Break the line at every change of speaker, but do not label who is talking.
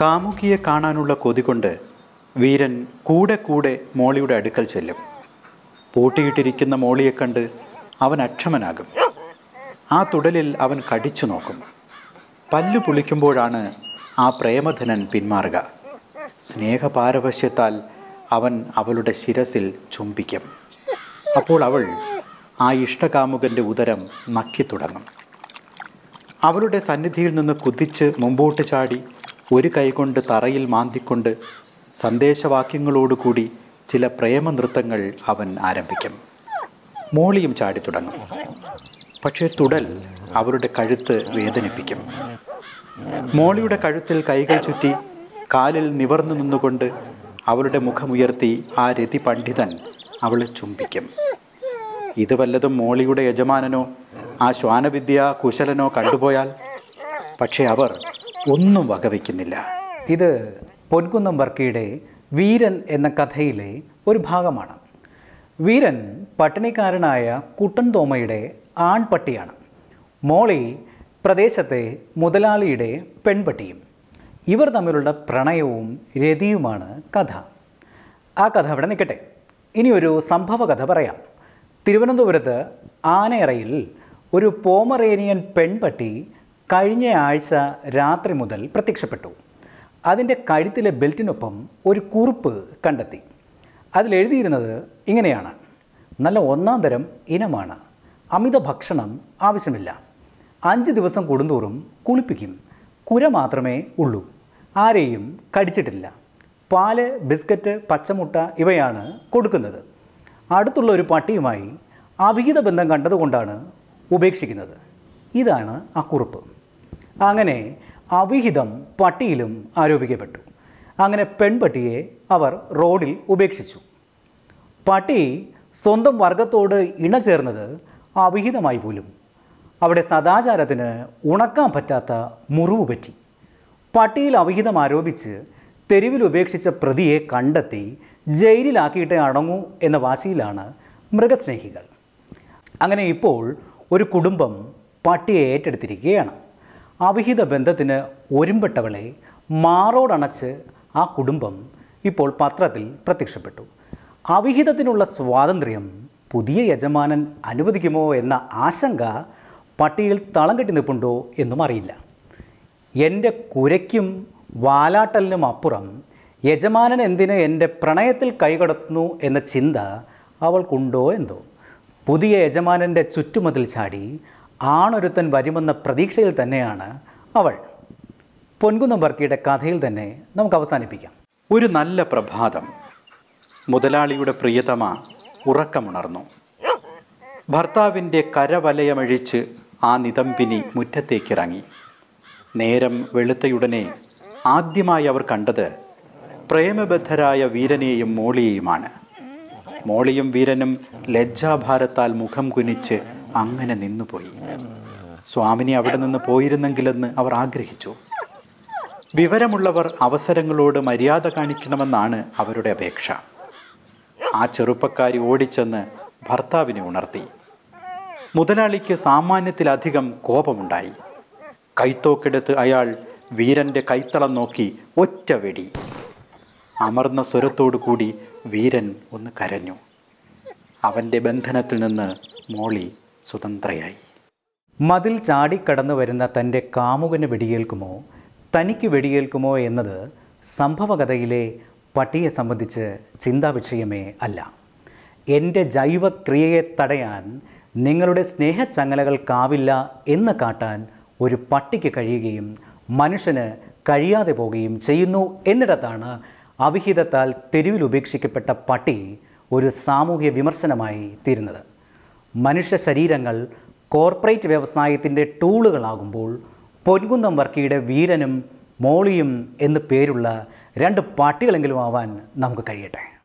കാമുകിയെ കാണാനുള്ള കൊതികൊണ്ട് വീരൻ കൂടെ കൂടെ മോളിയുടെ അടുക്കൽ ചെല്ലും പൂട്ടിയിട്ടിരിക്കുന്ന മോളിയെ കണ്ട് അവൻ അക്ഷമനാകും ആ തുടലിൽ അവൻ കടിച്ചു നോക്കും പല്ലു പുളിക്കുമ്പോഴാണ് ആ പ്രേമധനൻ പിന്മാറുക സ്നേഹപാരവശ്യത്താൽ അവൻ അവളുടെ ശിരസിൽ ചുംബിക്കും അപ്പോൾ അവൾ ആ ഇഷ്ടകാമുകൻ്റെ ഉദരം നക്കിത്തുടങ്ങും അവളുടെ സന്നിധിയിൽ നിന്ന് കുതിച്ച് മുമ്പോട്ട് ചാടി ഒരു കൈകൊണ്ട് തറയിൽ മാന്തിക്കൊണ്ട് സന്ദേശവാക്യങ്ങളോടുകൂടി ചില പ്രേമനൃത്തങ്ങൾ അവൻ ആരംഭിക്കും മോളിയും ചാടി തുടങ്ങും പക്ഷേ തുടൽ അവരുടെ കഴുത്ത് വേദനിപ്പിക്കും മോളിയുടെ കഴുത്തിൽ കൈകൾ ചുറ്റി കാലിൽ നിവർന്നു നിന്നുകൊണ്ട് അവളുടെ മുഖമുയർത്തി ആ രതി പണ്ഡിതൻ അവളെ ചുംബിക്കും ഇത് വല്ലതും മോളിയുടെ യജമാനനോ
ആ ശ്വാനവിദ്യ കുശലനോ കണ്ടുപോയാൽ പക്ഷേ അവർ ഒന്നും വകവയ്ക്കുന്നില്ല ഇത് പൊൻകുന്നം വർക്കിയുടെ വീരൻ എന്ന കഥയിലെ ഒരു ഭാഗമാണ് വീരൻ പട്ടിണിക്കാരനായ കുട്ടൻതോമയുടെ ആൺപട്ടിയാണ് മോളി പ്രദേശത്തെ മുതലാളിയുടെ പെൺപട്ടിയും ഇവർ തമ്മിലുള്ള പ്രണയവും രതിയുമാണ് കഥ ആ കഥ അവിടെ നിൽക്കട്ടെ ഇനിയൊരു സംഭവ കഥ പറയാം തിരുവനന്തപുരത്ത് ആനയറയിൽ ഒരു പോമറേനിയൻ പെൺപട്ടി കഴിഞ്ഞ ആഴ്ച രാത്രി മുതൽ പ്രത്യക്ഷപ്പെട്ടു അതിൻ്റെ കഴുത്തിലെ ബെൽറ്റിനൊപ്പം ഒരു കുറിപ്പ് കണ്ടെത്തി അതിലെഴുതിയിരുന്നത് ഇങ്ങനെയാണ് നല്ല ഒന്നാം തരം ഇനമാണ് അമിത ഭക്ഷണം ആവശ്യമില്ല അഞ്ച് ദിവസം കൂടുന്തോറും കുളിപ്പിക്കും കുര മാത്രമേ ഉള്ളൂ ആരെയും കടിച്ചിട്ടില്ല പാല് ബിസ്ക്കറ്റ് പച്ചമുട്ട ഇവയാണ് കൊടുക്കുന്നത് അടുത്തുള്ള ഒരു പട്ടിയുമായി അവിഹിത ബന്ധം കണ്ടതുകൊണ്ടാണ് ഉപേക്ഷിക്കുന്നത് ഇതാണ് ആ കുറിപ്പ് അങ്ങനെ അവിഹിതം പട്ടിയിലും ആരോപിക്കപ്പെട്ടു അങ്ങനെ പെൺപട്ടിയെ അവർ റോഡിൽ ഉപേക്ഷിച്ചു പട്ടി സ്വന്തം വർഗത്തോട് ഇണചേർന്നത് അവിഹിതമായി പോലും അവിടെ സദാചാരത്തിന് ഉണക്കാൻ പറ്റാത്ത മുറിവ് പറ്റി പട്ടിയിൽ അവിഹിതം ആരോപിച്ച് തെരുവിൽ ഉപേക്ഷിച്ച പ്രതിയെ കണ്ടെത്തി ജയിലിലാക്കിയിട്ടേ അടങ്ങൂ എന്ന വാശിയിലാണ് മൃഗസ്നേഹികൾ അങ്ങനെ ഇപ്പോൾ ഒരു കുടുംബം പട്ടിയെ ഏറ്റെടുത്തിരിക്കുകയാണ് അവിഹിത ബന്ധത്തിന് ഒരുമ്പെട്ടവളെ മാറോടണച്ച് ആ കുടുംബം ഇപ്പോൾ പത്രത്തിൽ പ്രത്യക്ഷപ്പെട്ടു അവിഹിതത്തിനുള്ള സ്വാതന്ത്ര്യം പുതിയ യജമാനൻ അനുവദിക്കുമോ എന്ന ആശങ്ക പട്ടിയിൽ തളം കെട്ടി നിൽപ്പുണ്ടോ എന്നും അറിയില്ല എൻ്റെ കുരയ്ക്കും വാലാട്ടലിനും അപ്പുറം യജമാനൻ എന്തിന് എൻ്റെ പ്രണയത്തിൽ കൈകടത്തുന്നു എന്ന ചിന്ത അവൾക്കുണ്ടോ എന്തോ പുതിയ യജമാനൻ്റെ ചുറ്റുമതിൽ ചാടി ആണൊരുത്തൻ വരുമെന്ന പ്രതീക്ഷയിൽ തന്നെയാണ് അവൾ പൊൻകുന്നം വർക്കിയുടെ കഥയിൽ തന്നെ നമുക്ക് അവസാനിപ്പിക്കാം ഒരു നല്ല പ്രഭാതം മുതലാളിയുടെ
പ്രിയതമ ഉറക്കമുണർന്നു ഭർത്താവിൻ്റെ കരവലയമഴിച്ച് ആ നിതമ്പിനി മുറ്റത്തേക്കിറങ്ങി നേരം വെളുത്തയുടനെ ആദ്യമായി അവർ കണ്ടത് പ്രേമബദ്ധരായ വീരനെയും മോളിയെയുമാണ് മോളിയും വീരനും ലജ്ജാഭാരത്താൽ മുഖം കുനിച്ച് അങ്ങനെ നിന്നുപോയി സ്വാമിനി അവിടെ നിന്ന് പോയിരുന്നെങ്കിലെന്ന് അവർ ആഗ്രഹിച്ചു വിവരമുള്ളവർ അവസരങ്ങളോട് മര്യാദ കാണിക്കണമെന്നാണ് അവരുടെ അപേക്ഷ ആ ചെറുപ്പക്കാരി ഓടിച്ചെന്ന് ഭർത്താവിനെ ഉണർത്തി മുതലാളിക്ക് സാമാന്യത്തിലധികം കോപമുണ്ടായി കൈത്തോക്കെടുത്ത് അയാൾ വീരന്റെ കൈത്തളം നോക്കി ഒറ്റ വെടി അമർന്ന സ്വരത്തോടു കൂടി വീരൻ ഒന്ന് കരഞ്ഞു അവൻ്റെ ബന്ധനത്തിൽ നിന്ന് മോളി സ്വതന്ത്രയായി
മതിൽ ചാടിക്കടന്നു വരുന്ന തൻ്റെ കാമുകന് വെടിയേൽക്കുമോ തനിക്ക് വെടിയേൽക്കുമോ എന്നത് സംഭവകഥയിലെ പട്ടിയെ സംബന്ധിച്ച് ചിന്താ വിഷയമേ അല്ല എൻ്റെ ജൈവക്രിയയെ തടയാൻ നിങ്ങളുടെ സ്നേഹച്ചങ്ങലകൾക്കാവില്ല എന്ന് കാട്ടാൻ ഒരു പട്ടിക്ക് കഴിയുകയും മനുഷ്യന് കഴിയാതെ പോവുകയും ചെയ്യുന്നു എന്നിടത്താണ് അവിഹിതത്താൽ തെരുവിൽ ഉപേക്ഷിക്കപ്പെട്ട പട്ടി ഒരു സാമൂഹ്യ വിമർശനമായി തീരുന്നത് മനുഷ്യ ശരീരങ്ങൾ കോർപ്പറേറ്റ് വ്യവസായത്തിൻ്റെ ടൂളുകളാകുമ്പോൾ പൊൻകുന്നം വർക്കിയുടെ വീരനും മോളിയും എന്നു പേരുള്ള രണ്ട് പാട്ടികളെങ്കിലും ആവാൻ നമുക്ക് കഴിയട്ടെ